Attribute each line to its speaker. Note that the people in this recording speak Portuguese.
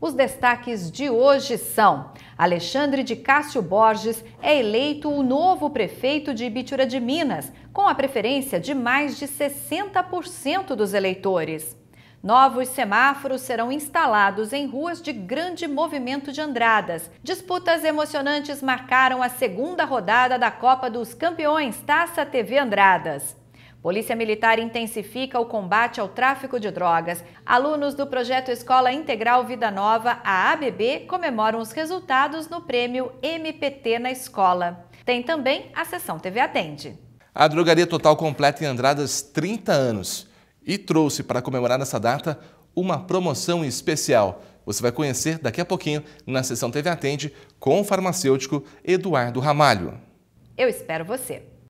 Speaker 1: Os destaques de hoje são: Alexandre de Cássio Borges é eleito o novo prefeito de Ibitura de Minas, com a preferência de mais de 60% dos eleitores. Novos semáforos serão instalados em ruas de grande movimento de Andradas. Disputas emocionantes marcaram a segunda rodada da Copa dos Campeões Taça TV Andradas. Polícia Militar intensifica o combate ao tráfico de drogas. Alunos do projeto Escola Integral Vida Nova, a ABB, comemoram os resultados no prêmio MPT na escola. Tem também a sessão TV Atende.
Speaker 2: A Drogaria Total completa em Andradas 30 anos e trouxe para comemorar essa data uma promoção especial. Você vai conhecer daqui a pouquinho na sessão TV Atende com o farmacêutico Eduardo Ramalho.
Speaker 3: Eu espero você.